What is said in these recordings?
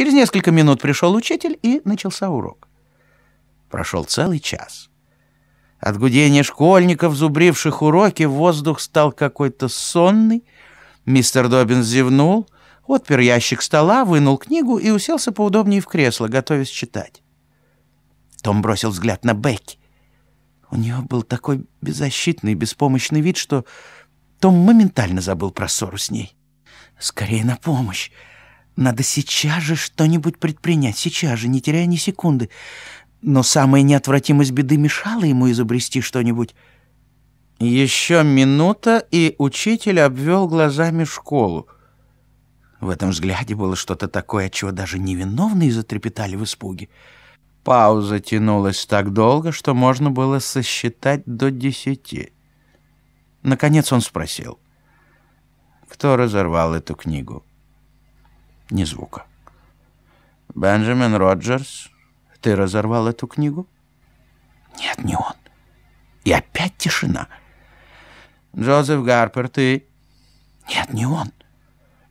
Через несколько минут пришел учитель, и начался урок. Прошел целый час. От гудения школьников, зубривших уроки, воздух стал какой-то сонный. Мистер Добин зевнул, отпер ящик стола, вынул книгу и уселся поудобнее в кресло, готовясь читать. Том бросил взгляд на Бекки. У нее был такой беззащитный, беспомощный вид, что том моментально забыл про ссору с ней. «Скорее на помощь! Надо сейчас же что-нибудь предпринять, сейчас же, не теряя ни секунды. Но самая неотвратимость беды мешала ему изобрести что-нибудь. Еще минута, и учитель обвел глазами школу. В этом взгляде было что-то такое, от чего даже невиновные затрепетали в испуге. Пауза тянулась так долго, что можно было сосчитать до десяти. Наконец он спросил, кто разорвал эту книгу. Ни звука. «Бенджамин Роджерс, ты разорвал эту книгу?» «Нет, не он». И опять тишина. «Джозеф Гарпер, ты...» «Нет, не он».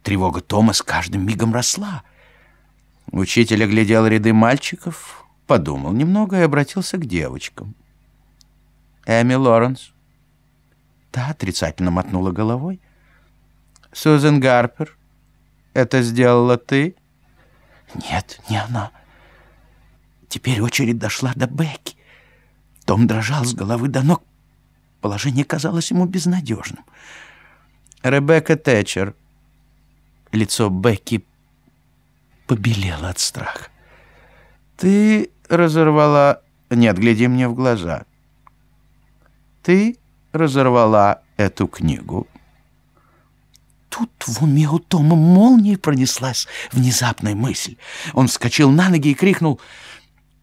Тревога Тома с каждым мигом росла. Учитель оглядел ряды мальчиков, подумал немного и обратился к девочкам. «Эми Лоренс?» Та отрицательно мотнула головой. «Сузен Гарпер?» Это сделала ты? Нет, не она. Теперь очередь дошла до Бекки. Том дрожал с головы до ног. Положение казалось ему безнадежным. Ребекка Тэтчер. Лицо Бекки побелело от страха. Ты разорвала... Нет, гляди мне в глаза. Ты разорвала эту книгу тут в уме у Тома молнией пронеслась внезапная мысль. Он вскочил на ноги и крикнул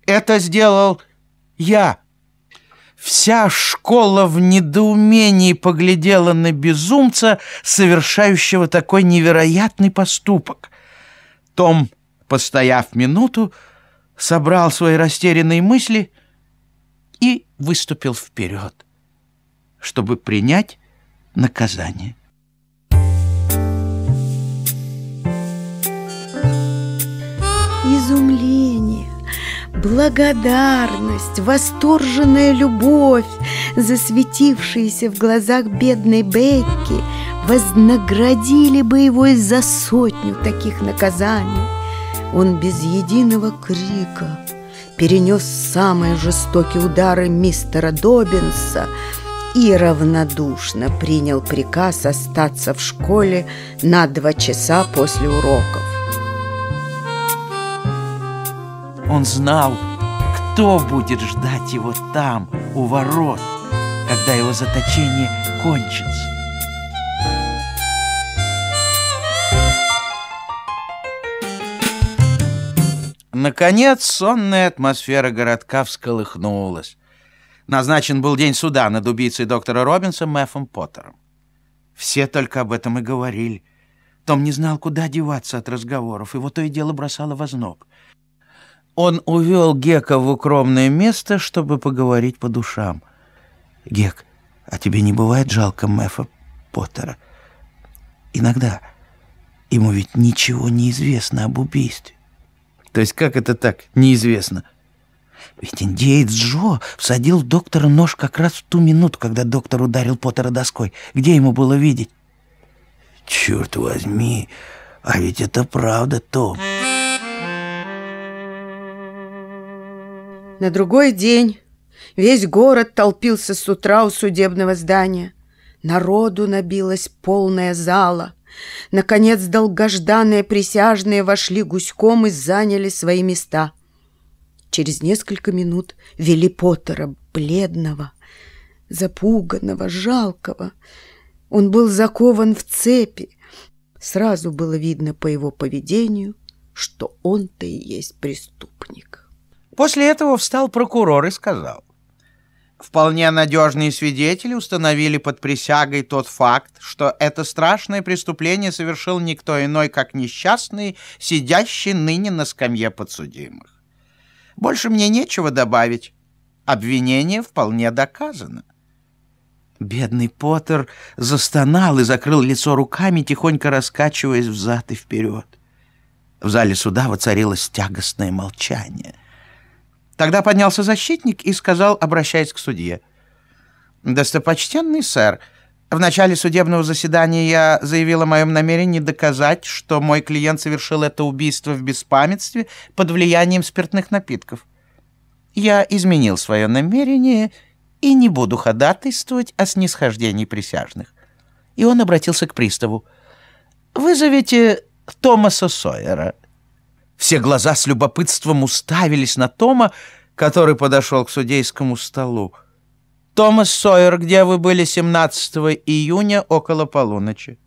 «Это сделал я!» Вся школа в недоумении поглядела на безумца, совершающего такой невероятный поступок. Том, постояв минуту, собрал свои растерянные мысли и выступил вперед, чтобы принять наказание. изумление, благодарность, восторженная любовь, засветившиеся в глазах бедной Бекки, вознаградили бы его и за сотню таких наказаний. Он без единого крика перенес самые жестокие удары мистера Добинса и равнодушно принял приказ остаться в школе на два часа после уроков. Он знал, кто будет ждать его там, у ворот, когда его заточение кончится. Наконец, сонная атмосфера городка всколыхнулась. Назначен был день суда над убийцей доктора Робинса Мэфом Поттером. Все только об этом и говорили. Том не знал, куда деваться от разговоров, его то и дело бросало в озноб. Он увел Гека в укромное место, чтобы поговорить по душам. «Гек, а тебе не бывает жалко Мэфа Поттера?» «Иногда. Ему ведь ничего не известно об убийстве». «То есть как это так, неизвестно?» Ведь индеец Джо всадил доктора нож как раз в ту минуту, когда доктор ударил Поттера доской. Где ему было видеть? Черт возьми, а ведь это правда, Том. На другой день весь город толпился с утра у судебного здания. Народу набилась полная зала. Наконец долгожданные присяжные вошли гуськом и заняли свои места. Через несколько минут вели Поттера, бледного, запуганного, жалкого. Он был закован в цепи. Сразу было видно по его поведению, что он-то и есть преступник. После этого встал прокурор и сказал. Вполне надежные свидетели установили под присягой тот факт, что это страшное преступление совершил никто иной, как несчастный, сидящий ныне на скамье подсудимых. Больше мне нечего добавить. Обвинение вполне доказано. Бедный Поттер застонал и закрыл лицо руками, тихонько раскачиваясь взад и вперед. В зале суда воцарилось тягостное молчание — Тогда поднялся защитник и сказал, обращаясь к судье. «Достопочтенный сэр, в начале судебного заседания я заявил о моем намерении доказать, что мой клиент совершил это убийство в беспамятстве под влиянием спиртных напитков. Я изменил свое намерение и не буду ходатайствовать о снисхождении присяжных». И он обратился к приставу. «Вызовите Томаса Сойера». Все глаза с любопытством уставились на Тома, который подошел к судейскому столу. «Томас Сойер, где вы были 17 июня около полуночи?»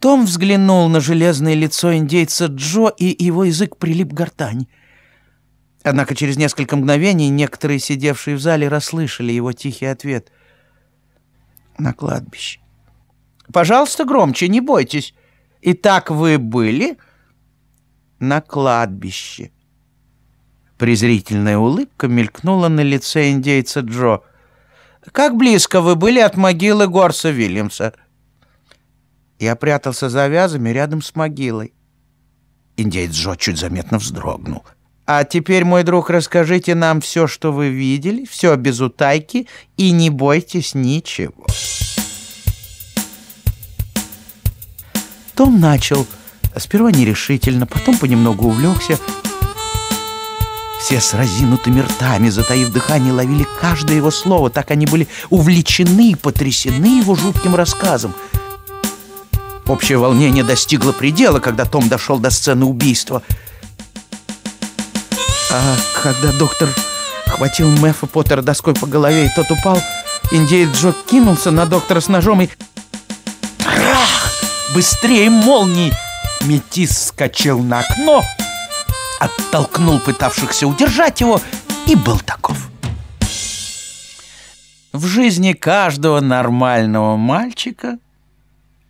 Том взглянул на железное лицо индейца Джо, и его язык прилип к гортань. Однако через несколько мгновений некоторые, сидевшие в зале, расслышали его тихий ответ. «На кладбище». «Пожалуйста, громче, не бойтесь. Итак, вы были...» на кладбище. Презрительная улыбка мелькнула на лице индейца Джо. «Как близко вы были от могилы Горса Вильямса?» Я прятался за вязами рядом с могилой. Индеец Джо чуть заметно вздрогнул. «А теперь, мой друг, расскажите нам все, что вы видели, все без утайки, и не бойтесь ничего». Том начал а сперва нерешительно, потом понемногу увлекся. Все с разинутыми ртами, затаив дыхание, ловили каждое его слово. Так они были увлечены и потрясены его жутким рассказом. Общее волнение достигло предела, когда Том дошел до сцены убийства. А когда доктор хватил Мэфа Поттера доской по голове, и тот упал, индеец Джо кинулся на доктора с ножом и... Рах! Быстрее молнии! Метис вскочил на окно, оттолкнул пытавшихся удержать его и был таков. В жизни каждого нормального мальчика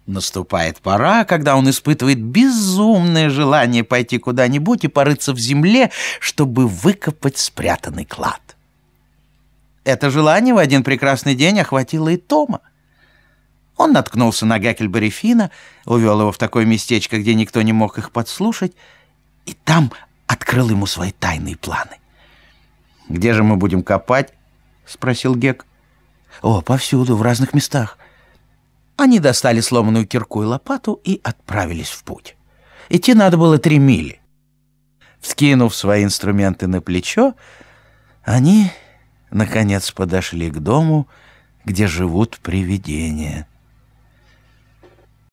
наступает пора, когда он испытывает безумное желание пойти куда-нибудь и порыться в земле, чтобы выкопать спрятанный клад. Это желание в один прекрасный день охватило и Тома. Он наткнулся на Гакельбери Фина, увел его в такое местечко, где никто не мог их подслушать, и там открыл ему свои тайные планы. «Где же мы будем копать?» — спросил Гек. «О, повсюду, в разных местах». Они достали сломанную кирку и лопату и отправились в путь. Идти надо было три мили. Вскинув свои инструменты на плечо, они, наконец, подошли к дому, где живут привидения —